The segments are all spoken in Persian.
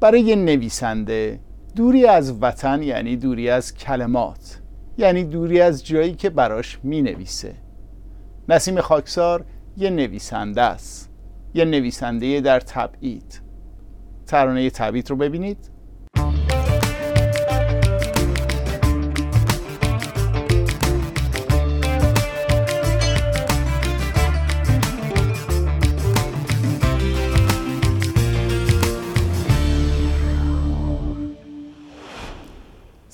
برای نویسنده دوری از وطن یعنی دوری از کلمات یعنی دوری از جایی که براش می نویسه نسیم خاکسار یه نویسنده است یه نویسنده در تبعید ترانه تبعید رو ببینید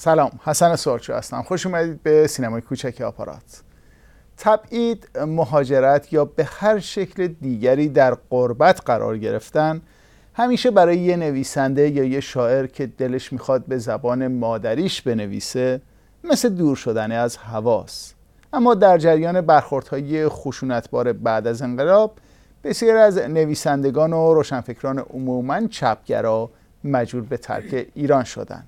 سلام حسن سوارچو هستم خوش اومدید به سینمای کوچک آپارات تبعید مهاجرت یا به هر شکل دیگری در قربت قرار گرفتن همیشه برای یه نویسنده یا یه شاعر که دلش میخواد به زبان مادریش بنویسه مثل دور شدن از هواست اما در جریان برخوردهای خشونتبار بعد از انقلاب بسیار از نویسندگان و روشنفکران عموما چپگرا مجبور به ترک ایران شدند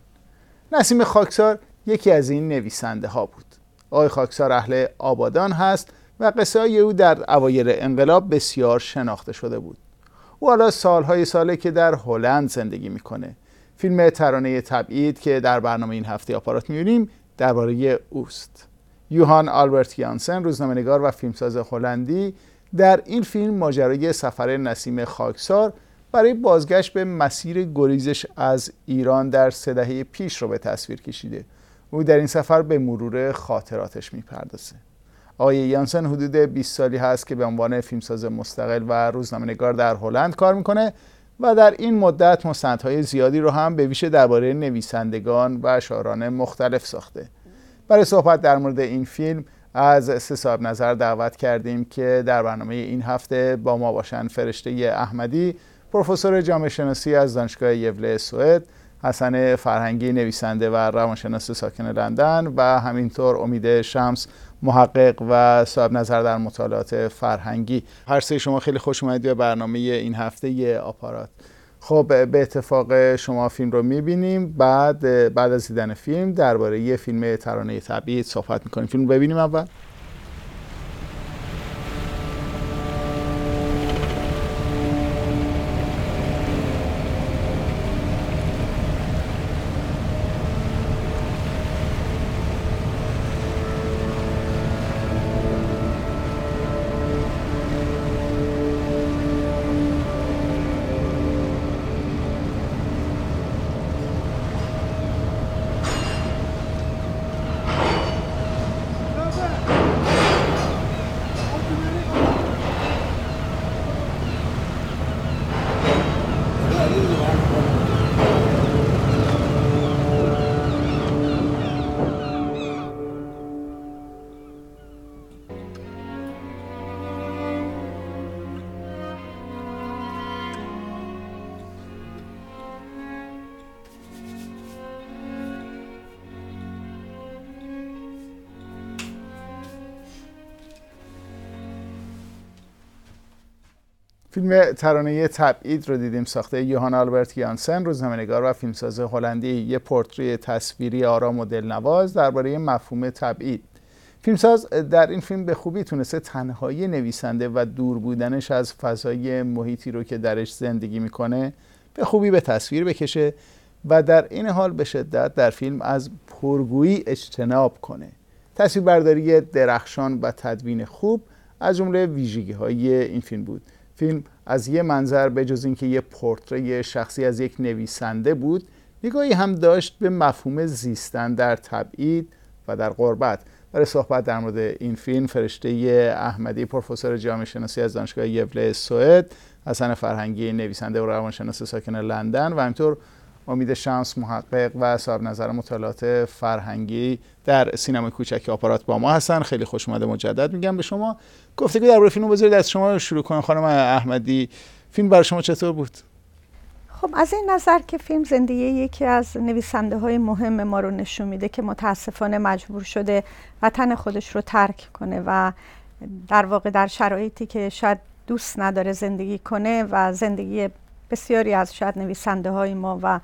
نسیم خاکسار یکی از این نویسنده ها بود آقای خاکسار اهل آبادان هست و قصه های او در اوایل انقلاب بسیار شناخته شده بود او حالا سالهای ساله که در هلند زندگی میکنه فیلم ترانه تبعید که در برنامه این هفته آپارات میبینیم درباره اوست یوهان آلبرت یانسن روزنامه‌نگار و فیلمساز هلندی در این فیلم ماجرای سفر نسیم خاکسار برای بازگشت به مسیر گریزش از ایران در سه دهه پیش رو به تصویر کشیده او در این سفر به مرور خاطراتش میپردازه آقای یانسن حدود 20 سالی هست که به عنوان فیلمساز مستقل و روزنامه‌نگار در هلند کار میکنه و در این مدت مستندهای زیادی رو هم به ویژه درباره نویسندگان و شاعران مختلف ساخته برای صحبت در مورد این فیلم از سه صاحب نظر دعوت کردیم که در برنامه این هفته با ما باشن فرشته احمدی پروفسور جامعه شناسی از دانشگاه یوله سوئد حسن فرهنگی نویسنده و روانشناس ساکن لندن و همینطور امید شمس محقق و صاحب نظر در مطالعات فرهنگی هر سه شما خیلی خوش اومدید به برنامه این هفته یه آپارات خب به اتفاق شما فیلم رو میبینیم بعد بعد از دیدن فیلم درباره یه فیلم ترانه طبیعی صحبت میکنیم فیلم ببینیم اول فیلم ترانه تبعید رو دیدیم ساخته یوهان آلبرت یانسن روزنامه‌نگار و فیلمساز هلندی یه پورتری تصویری آرام و دلنواز درباره مفهوم تبعید فیلمساز در این فیلم به خوبی تونسته تنهایی نویسنده و دور بودنش از فضای محیطی رو که درش زندگی میکنه به خوبی به تصویر بکشه و در این حال به شدت در فیلم از پرگویی اجتناب کنه تصویربرداری درخشان و تدوین خوب از جمله ویژگی این فیلم بود فیلم از یه منظر به جز اینکه یه پورتری شخصی از یک نویسنده بود نگاهی هم داشت به مفهوم زیستن در تبعید و در غربت برای صحبت در مورد این فیلم فرشته احمدی پروفسور جامعه شناسی از دانشگاه یوله سوئد حسن فرهنگی نویسنده و روانشناس ساکن لندن و همینطور امید شمس محقق و صاحب نظر مطالعات فرهنگی در سینما کوچک آپارات با ما هستن خیلی خوش اومده مجدد میگم به شما در درباره فیلم بذارید از شما شروع کنم خانم احمدی فیلم برای شما چطور بود خب از این نظر که فیلم زندگی یکی از نویسنده های مهم ما رو نشون میده که متاسفانه مجبور شده وطن خودش رو ترک کنه و در واقع در شرایطی که شاید دوست نداره زندگی کنه و زندگی بسیاری از شاید نویسنده های ما و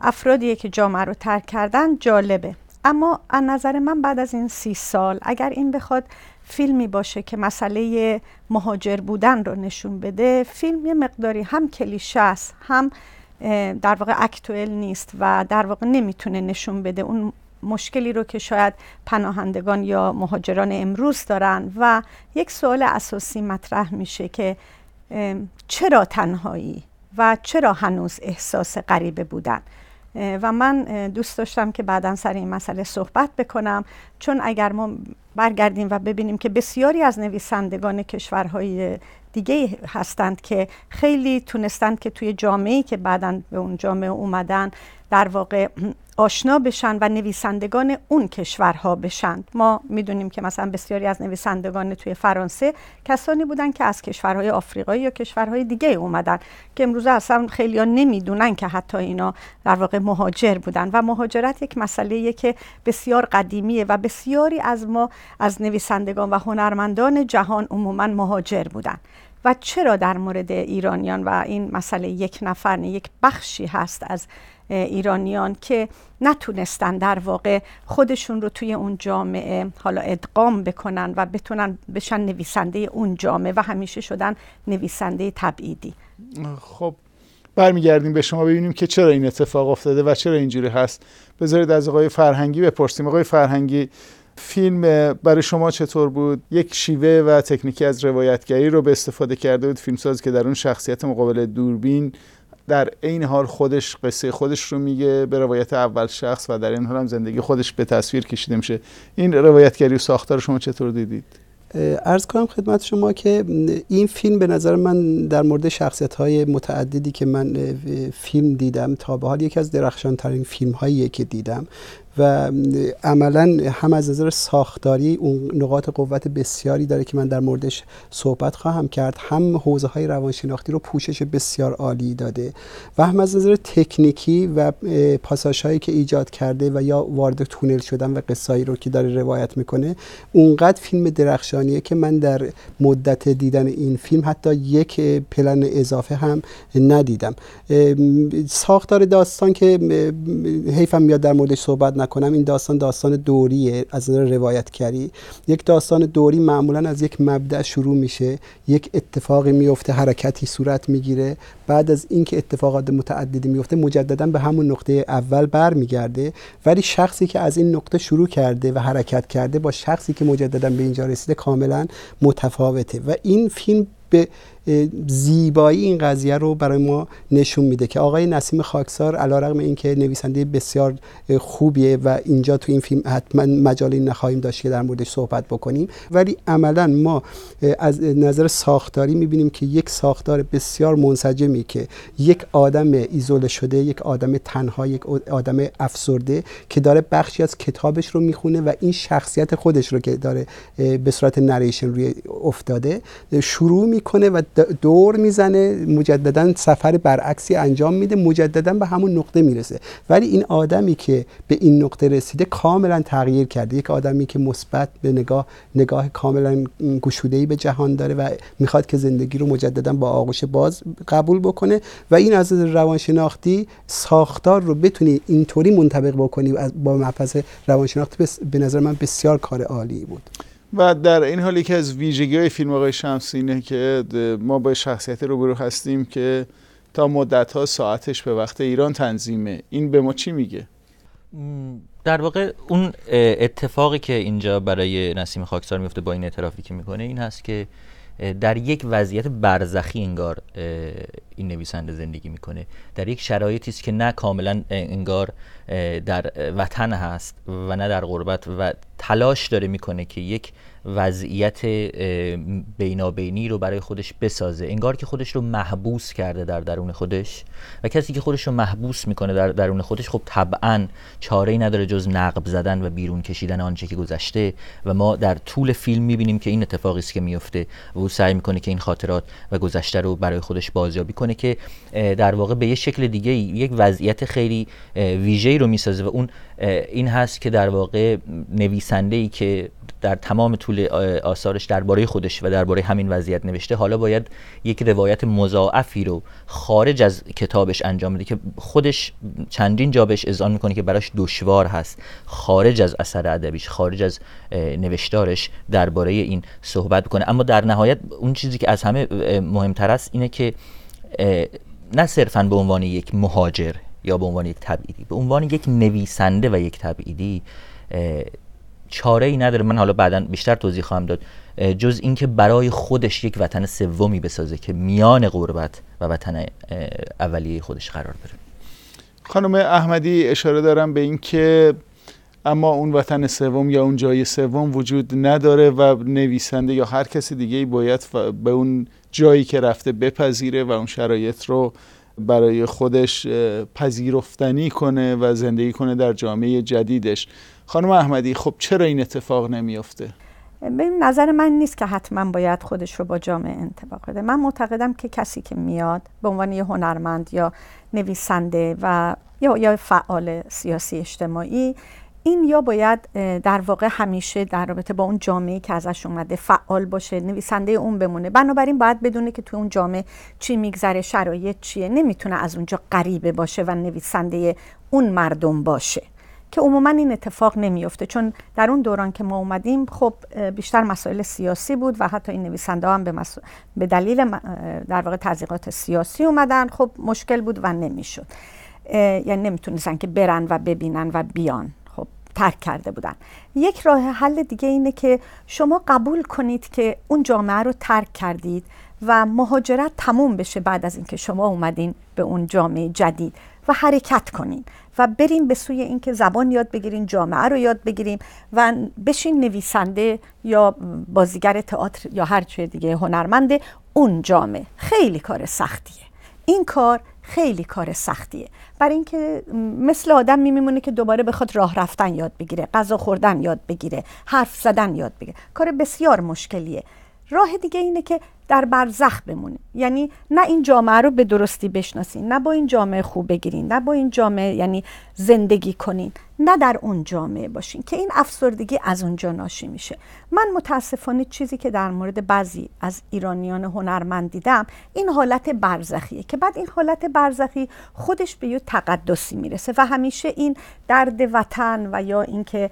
افرادی که جامعه رو ترک کردن جالبه اما از نظر من بعد از این سی سال اگر این بخواد فیلمی باشه که مسئله مهاجر بودن رو نشون بده فیلم یه مقداری هم کلیشه است هم در واقع اکتوئل نیست و در واقع نمیتونه نشون بده اون مشکلی رو که شاید پناهندگان یا مهاجران امروز دارن و یک سوال اساسی مطرح میشه که چرا تنهایی و چرا هنوز احساس غریبه بودن و من دوست داشتم که بعدا سر این مسئله صحبت بکنم چون اگر ما برگردیم و ببینیم که بسیاری از نویسندگان کشورهای دیگه هستند که خیلی تونستند که توی جامعه که بعدا به اون جامعه اومدن در واقع آشنا بشن و نویسندگان اون کشورها بشن ما میدونیم که مثلا بسیاری از نویسندگان توی فرانسه کسانی بودن که از کشورهای آفریقایی یا کشورهای دیگه اومدن که امروزه اصلا خیلی ها نمیدونن که حتی اینا در واقع مهاجر بودن و مهاجرت یک مسئله که بسیار قدیمیه و بسیاری از ما از نویسندگان و هنرمندان جهان عموما مهاجر بودن و چرا در مورد ایرانیان و این مسئله یک نفر یک بخشی هست از ایرانیان که نتونستن در واقع خودشون رو توی اون جامعه حالا ادغام بکنن و بتونن بشن نویسنده اون جامعه و همیشه شدن نویسنده تبعیدی خب برمیگردیم به شما ببینیم که چرا این اتفاق افتاده و چرا اینجوری هست بذارید از آقای فرهنگی بپرسیم آقای فرهنگی فیلم برای شما چطور بود یک شیوه و تکنیکی از روایتگری رو به استفاده کرده بود فیلمساز که در اون شخصیت مقابل دوربین در این حال خودش قصه خودش رو میگه به روایت اول شخص و در این حال هم زندگی خودش به تصویر کشیده میشه این روایتگری و ساختار شما چطور دیدید ارز کنم خدمت شما که این فیلم به نظر من در مورد شخصیت های متعددی که من فیلم دیدم تا به حال یکی از درخشان ترین فیلم هایی که دیدم و عملا هم از نظر ساختاری اون نقاط قوت بسیاری داره که من در موردش صحبت خواهم کرد هم حوزه های روانشناختی رو پوشش بسیار عالی داده و هم از نظر تکنیکی و پاساش هایی که ایجاد کرده و یا وارد تونل شدن و قصایی رو که داره روایت میکنه اونقدر فیلم درخشانیه که من در مدت دیدن این فیلم حتی یک پلن اضافه هم ندیدم ساختار داستان که حیفم میاد در موردش صحبت نکنم این داستان داستان دوریه از نظر روایتگری یک داستان دوری معمولا از یک مبدع شروع میشه یک اتفاقی میفته حرکتی صورت میگیره بعد از اینکه اتفاقات متعددی میفته مجددا به همون نقطه اول برمیگرده ولی شخصی که از این نقطه شروع کرده و حرکت کرده با شخصی که مجددا به اینجا رسیده کاملا متفاوته و این فیلم به زیبایی این قضیه رو برای ما نشون میده که آقای نسیم خاکسار این اینکه نویسنده بسیار خوبیه و اینجا تو این فیلم حتما مجالی نخواهیم داشت که در موردش صحبت بکنیم ولی عملا ما از نظر ساختاری میبینیم که یک ساختار بسیار منسجمی که یک آدم ایزوله شده یک آدم تنها یک آدم افسرده که داره بخشی از کتابش رو میخونه و این شخصیت خودش رو که داره به صورت نریشن روی افتاده شروع میکنه و دور میزنه مجددا سفر برعکسی انجام میده مجددا به همون نقطه میرسه ولی این آدمی که به این نقطه رسیده کاملا تغییر کرده یک آدمی که مثبت به نگاه نگاه کاملا گشوده به جهان داره و میخواد که زندگی رو مجددا با آغوش باز قبول بکنه و این از روانشناختی ساختار رو بتونی اینطوری منطبق بکنی با مفظ روانشناختی به نظر من بسیار کار عالی بود و در این حالی که از ویژگی های فیلم آقای شمس اینه که ما با شخصیت روبرو هستیم که تا مدت ها ساعتش به وقت ایران تنظیمه این به ما چی میگه در واقع اون اتفاقی که اینجا برای نسیم خاکسار میفته با این اعترافی که میکنه این هست که در یک وضعیت برزخی انگار این نویسنده زندگی میکنه در یک شرایطی است که نه کاملا انگار در وطن هست و نه در غربت و تلاش داره میکنه که یک وضعیت بینابینی رو برای خودش بسازه انگار که خودش رو محبوس کرده در درون خودش و کسی که خودش رو محبوس میکنه در درون خودش خب طبعا چاره ای نداره جز نقب زدن و بیرون کشیدن آنچه که گذشته و ما در طول فیلم میبینیم که این اتفاقی است که میفته و او سعی میکنه که این خاطرات و گذشته رو برای خودش بازیابی کنه که در واقع به یه شکل دیگه یک وضعیت خیلی ویژه‌ای رو میسازه و اون این هست که در واقع نویسنده ای که در تمام طول طول آثارش درباره خودش و درباره همین وضعیت نوشته حالا باید یک روایت مضاعفی رو خارج از کتابش انجام بده که خودش چندین جا بهش اذعان میکنه که براش دشوار هست خارج از اثر ادبیش خارج از نوشتارش درباره این صحبت کنه اما در نهایت اون چیزی که از همه مهمتر است اینه که نه صرفا به عنوان یک مهاجر یا به عنوان یک تبعیدی به عنوان یک نویسنده و یک تبعیدی چاره ای نداره من حالا بعدا بیشتر توضیح خواهم داد جز اینکه برای خودش یک وطن سومی بسازه که میان غربت و وطن اولیه خودش قرار بره خانم احمدی اشاره دارم به اینکه اما اون وطن سوم یا اون جای سوم وجود نداره و نویسنده یا هر کسی دیگه باید به اون جایی که رفته بپذیره و اون شرایط رو برای خودش پذیرفتنی کنه و زندگی کنه در جامعه جدیدش خانم احمدی خب چرا این اتفاق نمیافته به نظر من نیست که حتما باید خودش رو با جامعه انتباق بده من معتقدم که کسی که میاد به عنوان یه هنرمند یا نویسنده و یا, فعال سیاسی اجتماعی این یا باید در واقع همیشه در رابطه با اون جامعه که ازش اومده فعال باشه نویسنده اون بمونه بنابراین باید بدونه که تو اون جامعه چی میگذره شرایط چیه نمیتونه از اونجا غریبه باشه و نویسنده اون مردم باشه که عموما این اتفاق نمیفته چون در اون دوران که ما اومدیم خب بیشتر مسائل سیاسی بود و حتی این نویسنده هم به, به دلیل در واقع تزریقات سیاسی اومدن خب مشکل بود و نمیشد یعنی نمیتونستن که برن و ببینن و بیان خب ترک کرده بودن یک راه حل دیگه اینه که شما قبول کنید که اون جامعه رو ترک کردید و مهاجرت تموم بشه بعد از اینکه شما اومدین به اون جامعه جدید و حرکت کنین و بریم به سوی اینکه زبان یاد بگیریم جامعه رو یاد بگیریم و بشین نویسنده یا بازیگر تئاتر یا هر چه دیگه هنرمند اون جامعه خیلی کار سختیه این کار خیلی کار سختیه برای اینکه مثل آدم میمونه که دوباره بخواد راه رفتن یاد بگیره غذا خوردن یاد بگیره حرف زدن یاد بگیره کار بسیار مشکلیه راه دیگه اینه که در برزخ بمونیم یعنی نه این جامعه رو به درستی بشناسین نه با این جامعه خوب بگیرین نه با این جامعه یعنی زندگی کنین نه در اون جامعه باشین که این افسردگی از اونجا ناشی میشه من متاسفانه چیزی که در مورد بعضی از ایرانیان هنرمند دیدم این حالت برزخیه که بعد این حالت برزخی خودش به یه تقدسی میرسه و همیشه این درد وطن و یا اینکه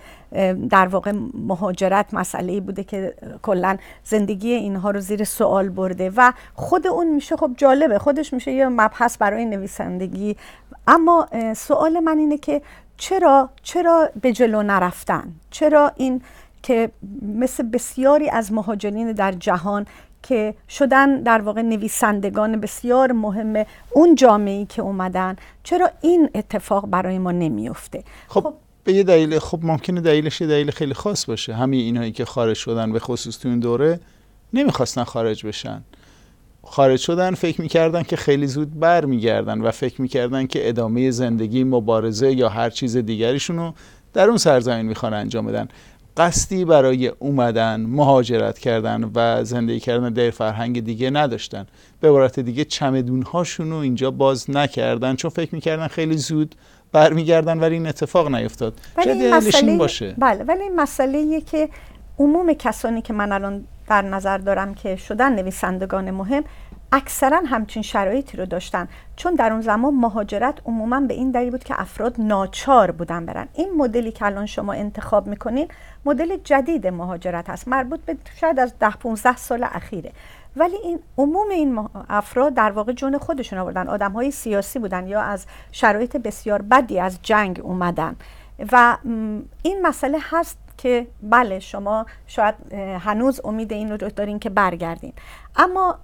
در واقع مهاجرت مسئله بوده که کلا زندگی اینها رو زیر سوال برده و خود اون میشه خب جالبه خودش میشه یه مبحث برای نویسندگی اما سوال من اینه که چرا چرا به جلو نرفتن چرا این که مثل بسیاری از مهاجرین در جهان که شدن در واقع نویسندگان بسیار مهم اون جامعه ای که اومدن چرا این اتفاق برای ما نمیفته خب, خب به یه دلیل خب ممکنه دلیلش یه دلیل خیلی خاص باشه همین اینایی که خارج شدن به خصوص تو این دوره نمیخواستن خارج بشن خارج شدن فکر میکردن که خیلی زود بر برمیگردن و فکر میکردن که ادامه زندگی مبارزه یا هر چیز دیگریشون رو در اون سرزمین میخوان انجام بدن قصدی برای اومدن مهاجرت کردن و زندگی کردن در فرهنگ دیگه نداشتن به عبارت دیگه چمدون رو اینجا باز نکردن چون فکر میکردن خیلی زود برمیگردن ولی این اتفاق نیفتاد ولی این باشه بله ولی مسئله که عموم کسانی که من الان در نظر دارم که شدن نویسندگان مهم اکثرا همچین شرایطی رو داشتن چون در اون زمان مهاجرت عموما به این دلیل بود که افراد ناچار بودن برن این مدلی که الان شما انتخاب میکنین مدل جدید مهاجرت هست مربوط به شاید از ده 15 سال اخیره ولی این عموم این افراد در واقع جون خودشون آوردن آدم های سیاسی بودن یا از شرایط بسیار بدی از جنگ اومدن و این مسئله هست که بله شما شاید هنوز امید این رو دارین که برگردین اما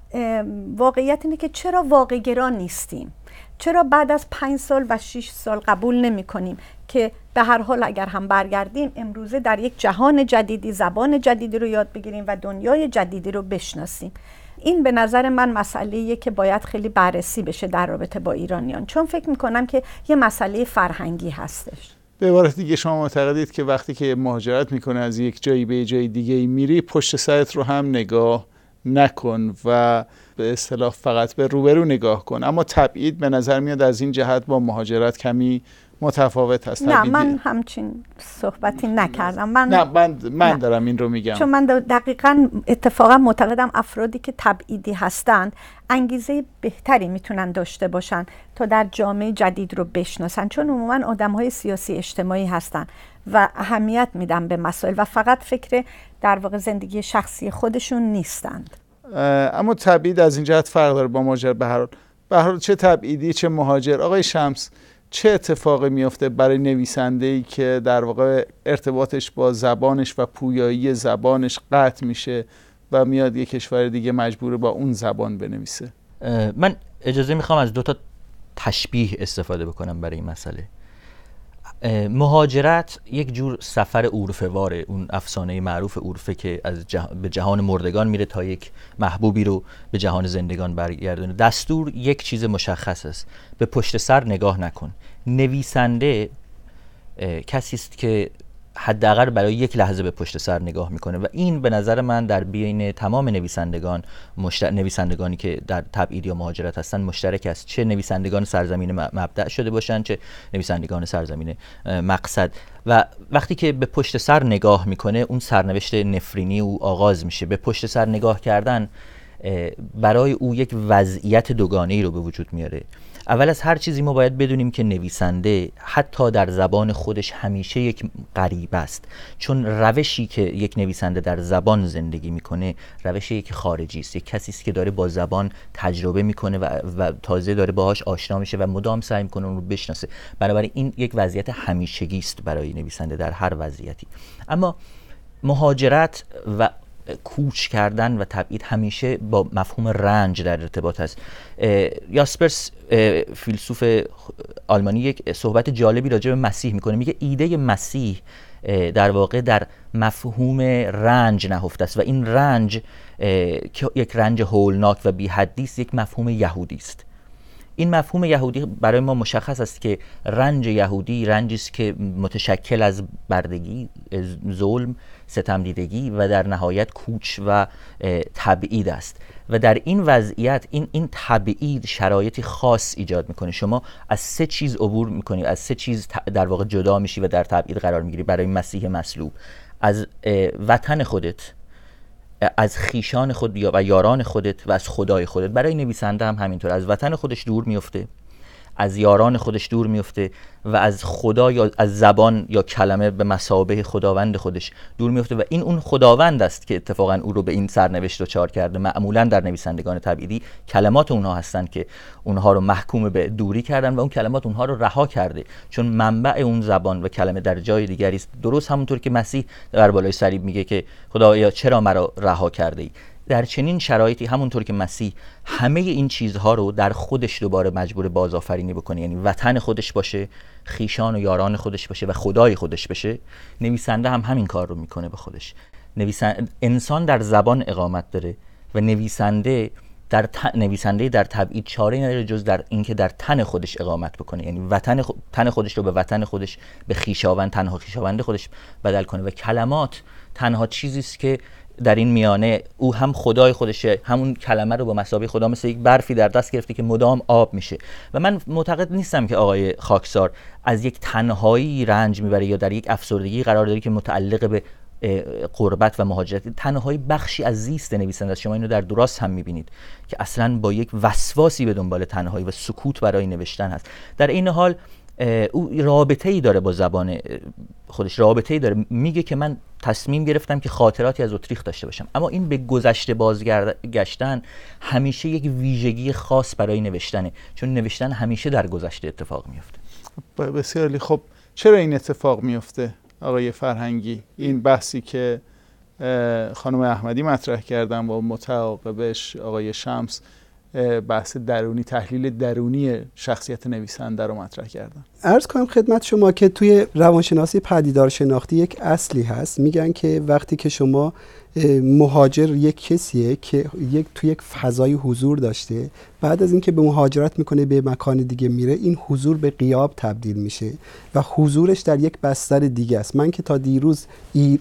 واقعیت اینه که چرا واقعگران نیستیم چرا بعد از پنج سال و شیش سال قبول نمی کنیم که به هر حال اگر هم برگردیم امروزه در یک جهان جدیدی زبان جدیدی رو یاد بگیریم و دنیای جدیدی رو بشناسیم این به نظر من مسئله که باید خیلی بررسی بشه در رابطه با ایرانیان چون فکر میکنم که یه مسئله فرهنگی هستش به عبارت دیگه شما معتقدید که وقتی که مهاجرت میکنه از یک جایی به جای دیگه میری پشت سرت رو هم نگاه نکن و به اصطلاح فقط به روبرو نگاه کن اما تبعید به نظر میاد از این جهت با مهاجرت کمی متفاوت هست نه من همچین صحبتی نکردم من نه من, من دارم این رو میگم چون من دقیقا اتفاقا معتقدم افرادی که تبعیدی هستند انگیزه بهتری میتونن داشته باشن تا در جامعه جدید رو بشناسن چون عموما آدم های سیاسی اجتماعی هستن و اهمیت میدن به مسائل و فقط فکر در واقع زندگی شخصی خودشون نیستند اما تبعید از این جهت فرق داره با مهاجر به هر حال به چه تبعیدی چه مهاجر آقای شمس چه اتفاقی میفته برای نویسنده ای که در واقع ارتباطش با زبانش و پویایی زبانش قطع میشه و میاد یه کشور دیگه مجبور با اون زبان بنویسه من اجازه میخوام از دو تا تشبیه استفاده بکنم برای این مسئله مهاجرت یک جور سفر اورفواره اون افسانه معروف اورفه که از به جهان مردگان میره تا یک محبوبی رو به جهان زندگان برگردونه دستور یک چیز مشخص است به پشت سر نگاه نکن نویسنده کسی است که حداقل برای یک لحظه به پشت سر نگاه میکنه و این به نظر من در بین تمام نویسندگان نویسندگانی که در تبعید یا مهاجرت هستن مشترک است چه نویسندگان سرزمین مبدع شده باشن چه نویسندگان سرزمین مقصد و وقتی که به پشت سر نگاه میکنه اون سرنوشت نفرینی او آغاز میشه به پشت سر نگاه کردن برای او یک وضعیت دوگانه ای رو به وجود میاره اول از هر چیزی ما باید بدونیم که نویسنده حتی در زبان خودش همیشه یک غریب است چون روشی که یک نویسنده در زبان زندگی میکنه روش یک خارجی است یک کسی است که داره با زبان تجربه میکنه و, و تازه داره باهاش آشنا میشه و مدام سعی میکنه اون رو بشناسه بنابراین این یک وضعیت همیشگی است برای نویسنده در هر وضعیتی اما مهاجرت و کوچ کردن و تبعید همیشه با مفهوم رنج در ارتباط است یاسپرس فیلسوف آلمانی یک صحبت جالبی راجع به مسیح میکنه میگه ایده مسیح در واقع در مفهوم رنج نهفته است و این رنج که یک رنج هولناک و بیحدی است یک مفهوم یهودی است این مفهوم یهودی برای ما مشخص است که رنج یهودی رنجی است که متشکل از بردگی ظلم دیدگی و در نهایت کوچ و تبعید است و در این وضعیت این این تبعید شرایطی خاص ایجاد میکنه شما از سه چیز عبور میکنی از سه چیز در واقع جدا میشی و در تبعید قرار میگیری برای مسیح مصلوب از وطن خودت از خیشان خود و یاران خودت و از خدای خودت برای نویسنده هم همینطور از وطن خودش دور میفته از یاران خودش دور میفته و از خدا یا از زبان یا کلمه به مسابه خداوند خودش دور میفته و این اون خداوند است که اتفاقا او رو به این سرنوشت چار کرده معمولا در نویسندگان تبعیدی کلمات اونها هستند که اونها رو محکوم به دوری کردن و اون کلمات اونها رو رها کرده چون منبع اون زبان و کلمه در جای دیگری است درست همونطور که مسیح در بالای صلیب میگه که خدایا چرا مرا رها کرده ای در چنین شرایطی همونطور که مسیح همه این چیزها رو در خودش دوباره مجبور بازآفرینی بکنه یعنی وطن خودش باشه خیشان و یاران خودش باشه و خدای خودش بشه نویسنده هم همین کار رو میکنه به خودش نویسنده انسان در زبان اقامت داره و نویسنده در ت... نویسنده در تبعید چاره نداره جز در اینکه در تن خودش اقامت بکنه یعنی وطن تن خودش رو به وطن خودش به خیشاوند تنها خیشاوند خودش بدل کنه و کلمات تنها چیزی است که در این میانه او هم خدای خودشه همون کلمه رو با مسابقه خدا مثل یک برفی در دست گرفته که مدام آب میشه و من معتقد نیستم که آقای خاکسار از یک تنهایی رنج میبره یا در یک افسردگی قرار داره که متعلق به قربت و مهاجرت تنهایی بخشی از زیست نویسنده شما اینو در درست هم میبینید که اصلا با یک وسواسی به دنبال تنهایی و سکوت برای نوشتن هست در این حال او رابطه ای داره با زبان خودش رابطه ای داره میگه که من تصمیم گرفتم که خاطراتی از اتریخ داشته باشم اما این به گذشته بازگشتن همیشه یک ویژگی خاص برای نوشتنه چون نوشتن همیشه در گذشته اتفاق میفته خب، بسیار خب چرا این اتفاق میفته آقای فرهنگی این بحثی که خانم احمدی مطرح کردن با متعاقبش آقای شمس بحث درونی تحلیل درونی شخصیت نویسنده رو مطرح کردن ارز کنم خدمت شما که توی روانشناسی پدیدار شناختی یک اصلی هست میگن که وقتی که شما مهاجر یک کسیه که یک تو یک فضای حضور داشته بعد از اینکه به مهاجرت میکنه به مکان دیگه میره این حضور به قیاب تبدیل میشه و حضورش در یک بستر دیگه است من که تا دیروز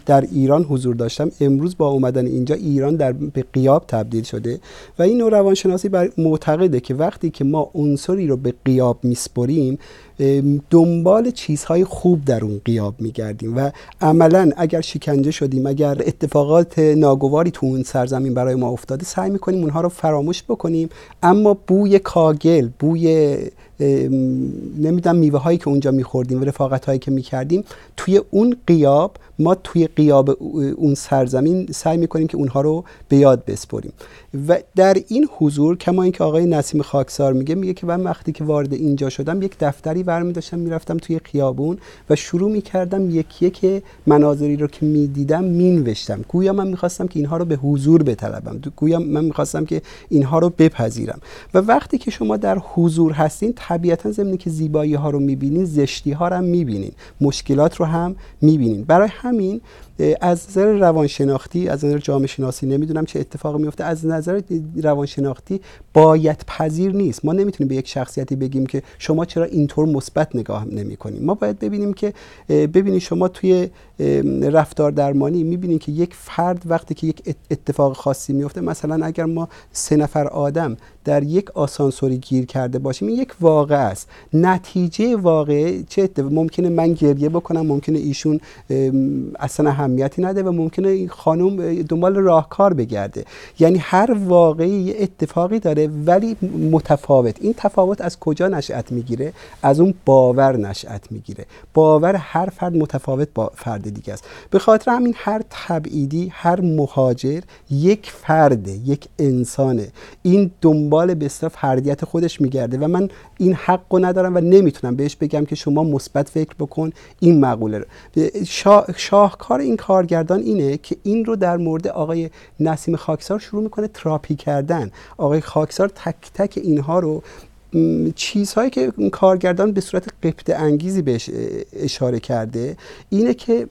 در ایران حضور داشتم امروز با اومدن اینجا ایران در به قیاب تبدیل شده و این نوع روانشناسی بر معتقده که وقتی که ما عنصری رو به قیاب میسپریم دنبال چیزهای خوب در اون قیاب میگردیم و عملا اگر شکنجه شدیم اگر اتفاقات ناگواری تو اون سرزمین برای ما افتاده سعی میکنیم اونها رو فراموش بکنیم اما بوی کاگل بوی نمیدونم میوه هایی که اونجا میخوردیم و رفاقت هایی که میکردیم توی اون قیاب ما توی قیاب اون سرزمین سعی میکنیم که اونها رو به یاد بسپریم و در این حضور کما اینکه آقای نسیم خاکسار میگه میگه که من وقتی که وارد اینجا شدم یک دفتری برمی داشتم میرفتم توی خیابون و شروع میکردم یکی یک مناظری رو که میدیدم مینوشتم گویا من میخواستم که اینها رو به حضور بطلبم گویا من میخواستم که اینها رو بپذیرم و وقتی که شما در حضور هستین طبیعتا زمینی که زیبایی ها رو میبینین زشتی ها رو هم میبینین مشکلات رو هم میبینین برای همین از نظر روانشناختی از نظر جامعه شناسی نمیدونم چه اتفاقی میفته از نظر روانشناختی باید پذیر نیست ما نمیتونیم به یک شخصیتی بگیم که شما چرا اینطور مثبت نگاه کنیم ما باید ببینیم که ببینید شما توی رفتار درمانی میبینید که یک فرد وقتی که یک اتفاق خاصی میفته مثلا اگر ما سه نفر آدم در یک آسانسوری گیر کرده باشیم یک واقع است نتیجه واقع چه ممکنه من گریه بکنم ممکنه ایشون اصلا اهمیتی نده و ممکنه این خانم دنبال راهکار بگرده یعنی هر واقعی اتفاقی داره ولی متفاوت این تفاوت از کجا نشأت میگیره از اون باور نشأت میگیره باور هر فرد متفاوت با فرد دیگه است به خاطر همین هر تبعیدی هر مهاجر یک فرده یک انسانه این دنبال به فردیت خودش میگرده و من این حق رو ندارم و نمیتونم بهش بگم که شما مثبت فکر بکن این مقوله رو شاهکار این کارگردان اینه که این رو در مورد آقای نسیم خاکسار شروع میکنه تراپی کردن آقای خاکسار تک تک اینها رو چیزهایی که کارگردان به صورت قبط انگیزی بهش اشاره کرده اینه که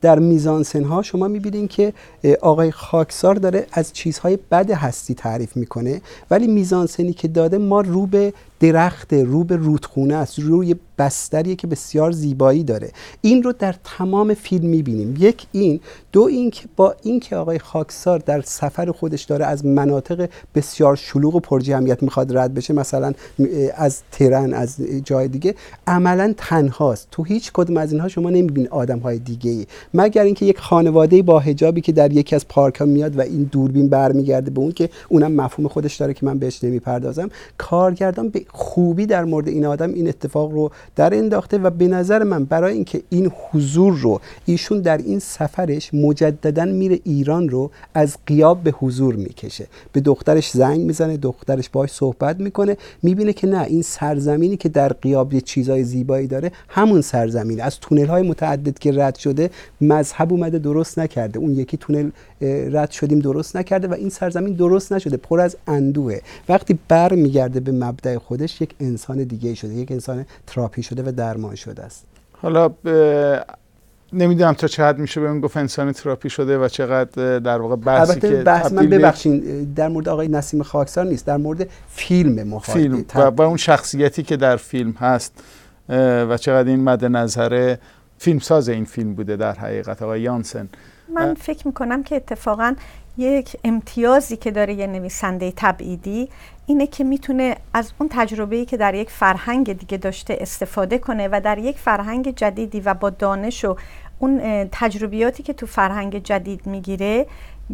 در میزانسن ها شما میبینید که آقای خاکسار داره از چیزهای بد هستی تعریف میکنه ولی میزانسنی که داده ما رو به درخت رو به رودخونه است روی بستریه که بسیار زیبایی داره این رو در تمام فیلم میبینیم یک این دو این که با اینکه آقای خاکسار در سفر خودش داره از مناطق بسیار شلوغ و پرجمعیت میخواد رد بشه مثلا از ترن از جای دیگه عملا تنهاست تو هیچ کدوم از اینها شما نمیبین آدم های دیگه ای مگر اینکه یک خانواده با حجابی که در یکی از پارک‌ها میاد و این دوربین برمیگرده به اون که اونم مفهوم خودش داره که من بهش نمیپردازم کارگردان به خوبی در مورد این آدم این اتفاق رو در انداخته و به نظر من برای اینکه این حضور رو ایشون در این سفرش مجددا میره ایران رو از قیاب به حضور میکشه به دخترش زنگ میزنه دخترش باهاش صحبت میکنه میبینه که نه این سرزمینی که در قیاب یه چیزای زیبایی داره همون سرزمین از تونل های متعدد که رد شده مذهب اومده درست نکرده اون یکی تونل رد شدیم درست نکرده و این سرزمین درست نشده پر از اندوه وقتی برمیگرده به مبدع خود خودش یک انسان دیگه شده یک انسان تراپی شده و درمان شده است حالا ب... نمیدونم تا چه حد میشه بهم گفت انسان تراپی شده و چقدر در واقع بحثی که بحث من ببخشین در مورد آقای نسیم خاکسار نیست در مورد فیلم ما فیلم و, و اون شخصیتی که در فیلم هست و چقدر این مد نظر فیلمساز این فیلم بوده در حقیقت آقای یانسن من فکر میکنم که اتفاقا یک امتیازی که داره یه نویسنده تبعیدی اینه که میتونه از اون تجربه‌ای که در یک فرهنگ دیگه داشته استفاده کنه و در یک فرهنگ جدیدی و با دانش و اون تجربیاتی که تو فرهنگ جدید میگیره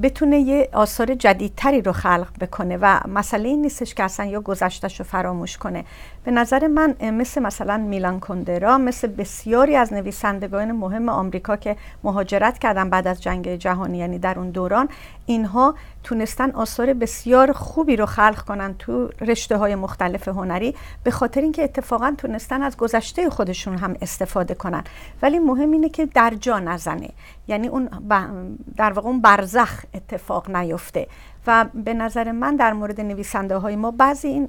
بتونه یه آثار جدیدتری رو خلق بکنه و مسئله این نیستش که اصلا یا گذشتش رو فراموش کنه به نظر من مثل مثلا میلان کندرا مثل بسیاری از نویسندگان مهم آمریکا که مهاجرت کردن بعد از جنگ جهانی یعنی در اون دوران اینها تونستن آثار بسیار خوبی رو خلق کنن تو رشته های مختلف هنری به خاطر اینکه اتفاقا تونستن از گذشته خودشون هم استفاده کنن ولی مهم اینه که در جا نزنه یعنی اون در واقع اون برزخ اتفاق نیفته و به نظر من در مورد نویسنده های ما بعضی این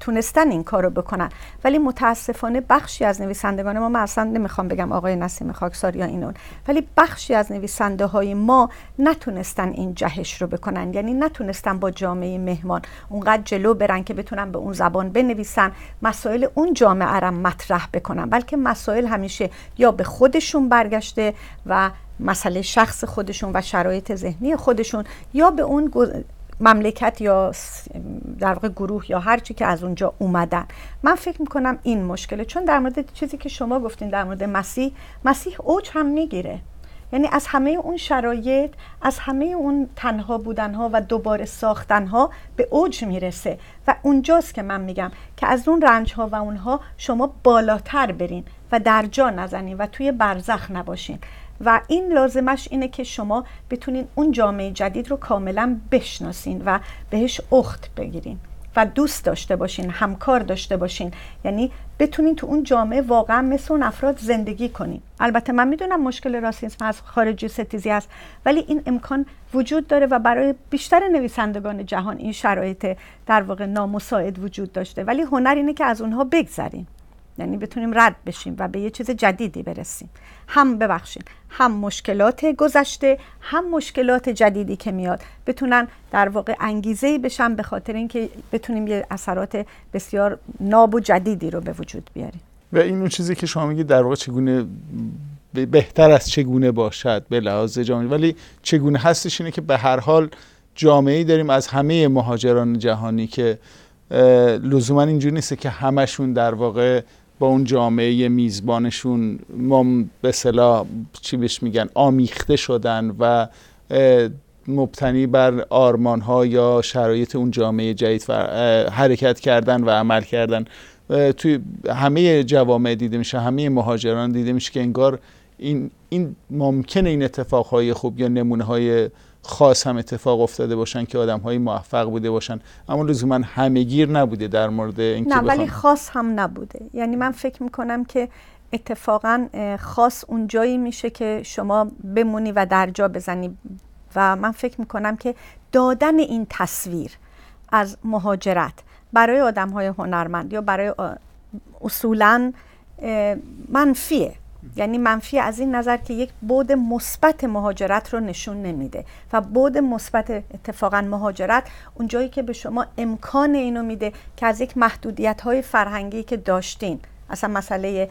تونستن این کار رو بکنن ولی متاسفانه بخشی از نویسندگان ما من اصلا نمیخوام بگم آقای نسیم خاکسار یا اینون ولی بخشی از نویسنده های ما نتونستن این جهش رو بکنن یعنی نتونستن با جامعه مهمان اونقدر جلو برن که بتونن به اون زبان بنویسن مسائل اون جامعه رو مطرح بکنن بلکه مسائل همیشه یا به خودشون برگشته و مسئله شخص خودشون و شرایط ذهنی خودشون یا به اون مملکت یا در واقع گروه یا هرچی که از اونجا اومدن من فکر میکنم این مشکله چون در مورد چیزی که شما گفتین در مورد مسیح مسیح اوج هم میگیره یعنی از همه اون شرایط از همه اون تنها بودنها و دوباره ساختنها به اوج میرسه و اونجاست که من میگم که از اون رنج ها و اونها شما بالاتر برین و در جا نزنین و توی برزخ نباشین و این لازمش اینه که شما بتونین اون جامعه جدید رو کاملا بشناسین و بهش اخت بگیرین و دوست داشته باشین همکار داشته باشین یعنی بتونین تو اون جامعه واقعا مثل اون افراد زندگی کنین البته من میدونم مشکل راسیسم از خارجی ستیزی است ولی این امکان وجود داره و برای بیشتر نویسندگان جهان این شرایط در واقع نامساعد وجود داشته ولی هنر اینه که از اونها بگذرین یعنی بتونیم رد بشیم و به یه چیز جدیدی برسیم هم ببخشید هم مشکلات گذشته هم مشکلات جدیدی که میاد بتونن در واقع انگیزه بشن به خاطر اینکه بتونیم یه اثرات بسیار ناب و جدیدی رو به وجود بیاریم و این اون چیزی که شما میگید در واقع چگونه بهتر از چگونه باشد به لحاظ جامعه ولی چگونه هستش اینه که به هر حال جامعه ای داریم از همه مهاجران جهانی که لزوما اینجوری نیست که همشون در واقع با اون جامعه میزبانشون ما به صلاح چی بهش میگن آمیخته شدن و مبتنی بر آرمان ها یا شرایط اون جامعه جدید و حرکت کردن و عمل کردن توی همه جوامع دیده میشه همه مهاجران دیده میشه که انگار این, این ممکنه این اتفاقهای خوب یا نمونه های خاص هم اتفاق افتاده باشن که آدم های موفق بوده باشن اما لزوما گیر نبوده در مورد اینکه نه ولی خاص هم نبوده یعنی من فکر میکنم که اتفاقا خاص اونجایی میشه که شما بمونی و در جا بزنی و من فکر میکنم که دادن این تصویر از مهاجرت برای آدم های هنرمند یا برای اصولا منفیه یعنی منفی از این نظر که یک بود مثبت مهاجرت رو نشون نمیده و بود مثبت اتفاقا مهاجرت اون جایی که به شما امکان اینو میده که از یک محدودیت های فرهنگی که داشتین اصلا مسئله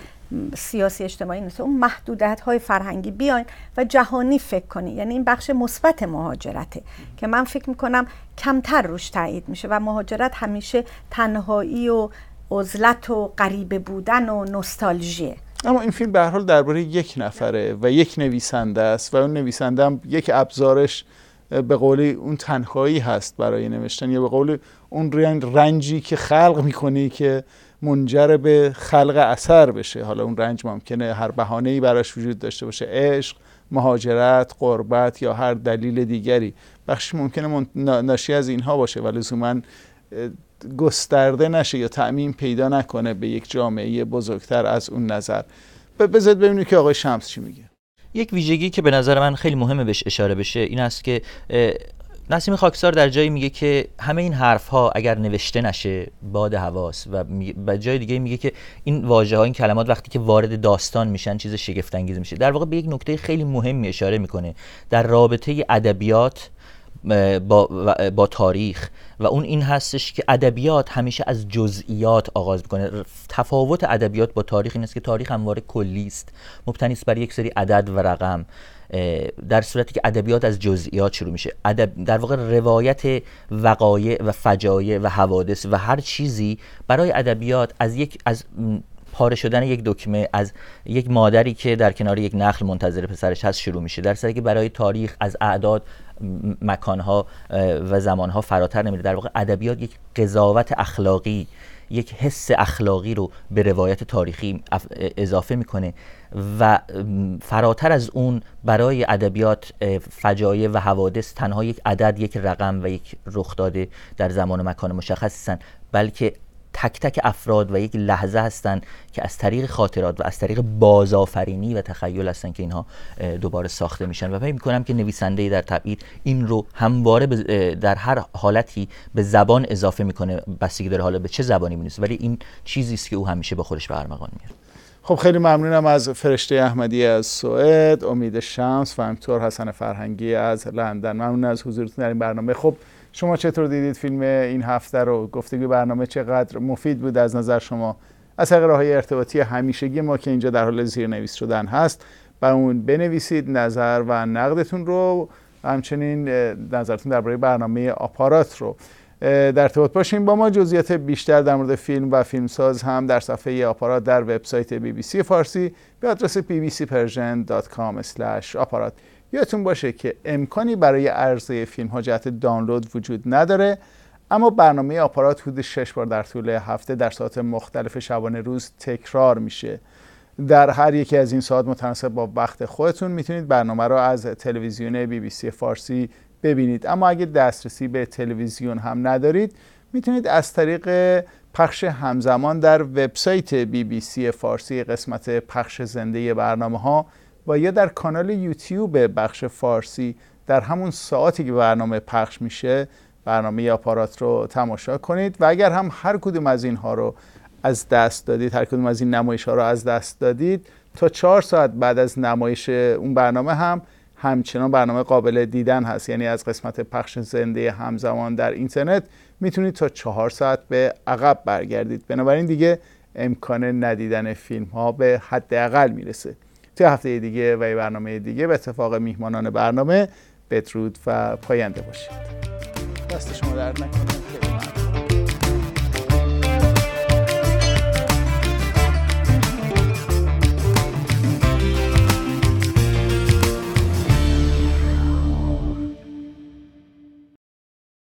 سیاسی اجتماعی نیست اون محدودیت های فرهنگی بیاین و جهانی فکر کنی. یعنی این بخش مثبت مهاجرته که من فکر میکنم کمتر روش تایید میشه و مهاجرت همیشه تنهایی و عزلت و غریبه بودن و نوستالژی. اما این فیلم به هر حال درباره یک نفره و یک نویسنده است و اون نویسنده هم یک ابزارش به قولی اون تنهایی هست برای نوشتن یا به قول اون رنجی که خلق میکنی که منجر به خلق اثر بشه حالا اون رنج ممکنه هر بهانه ای براش وجود داشته باشه عشق مهاجرت قربت یا هر دلیل دیگری بخشی ممکنه ناشی از اینها باشه ولی زمان گسترده نشه یا تعمین پیدا نکنه به یک جامعه بزرگتر از اون نظر بذارید ببینید که آقای شمس چی میگه یک ویژگی که به نظر من خیلی مهمه بهش اشاره بشه این است که نسیم خاکسار در جایی میگه که همه این حرف ها اگر نوشته نشه باد هواست و به جای دیگه میگه که این واژه ها این کلمات وقتی که وارد داستان میشن چیز شگفت انگیز میشه در واقع به یک نکته خیلی مهمی اشاره میکنه در رابطه ادبیات با, با تاریخ و اون این هستش که ادبیات همیشه از جزئیات آغاز میکنه تفاوت ادبیات با تاریخ این است که تاریخ همواره کلی است مبتنی است بر یک سری عدد و رقم در صورتی که ادبیات از جزئیات شروع میشه ادب در واقع روایت وقایع و فجایع و حوادث و هر چیزی برای ادبیات از یک از پاره شدن یک دکمه از یک مادری که در کنار یک نخل منتظر پسرش هست شروع میشه در که برای تاریخ از اعداد مکانها و زمانها فراتر نمیره در واقع ادبیات یک قضاوت اخلاقی یک حس اخلاقی رو به روایت تاریخی اضافه میکنه و فراتر از اون برای ادبیات فجایع و حوادث تنها یک عدد یک رقم و یک رخ داده در زمان و مکان مشخص نیستن بلکه تک تک افراد و یک لحظه هستند که از طریق خاطرات و از طریق بازآفرینی و تخیل هستن که اینها دوباره ساخته میشن و فکر میکنم که نویسنده در تبعید این رو همواره در هر حالتی به زبان اضافه میکنه بستگی داره حالا به چه زبانی می ولی این چیزی است که او همیشه با خودش به ارمغان میاره خب خیلی ممنونم از فرشته احمدی از سوئد، امید شمس و همطور حسن فرهنگی از لندن ممنون از حضورتون در این برنامه خب شما چطور دیدید فیلم این هفته رو گفتگوی برنامه چقدر مفید بود از نظر شما از طریق راههای ارتباطی همیشگی ما که اینجا در حال زیرنویس شدن هست و اون بنویسید نظر و نقدتون رو و همچنین نظرتون درباره برنامه آپارات رو در ارتباط باشیم با ما جزئیات بیشتر در مورد فیلم و فیلمساز هم در صفحه آپارات در وبسایت بی بی سی فارسی به آدرس bbcpersian.com/aparat یادتون باشه که امکانی برای عرضه فیلم ها جهت دانلود وجود نداره اما برنامه آپارات حدود 6 بار در طول هفته در ساعات مختلف شبانه روز تکرار میشه در هر یکی از این ساعات متناسب با وقت خودتون میتونید برنامه را از تلویزیون بی بی سی فارسی ببینید اما اگه دسترسی به تلویزیون هم ندارید میتونید از طریق پخش همزمان در وبسایت بی بی سی فارسی قسمت پخش زنده برنامه ها و یا در کانال یوتیوب بخش فارسی در همون ساعتی که برنامه پخش میشه برنامه آپارات رو تماشا کنید و اگر هم هر کدوم از اینها رو از دست دادید هر کدوم از این نمایش ها رو از دست دادید تا چهار ساعت بعد از نمایش اون برنامه هم همچنان برنامه قابل دیدن هست یعنی از قسمت پخش زنده همزمان در اینترنت میتونید تا چهار ساعت به عقب برگردید بنابراین دیگه امکان ندیدن فیلم ها به حداقل میرسه توی هفته دیگه و برنامه دیگه به اتفاق میهمانان برنامه بترود و پاینده باشید دست شما در نکنه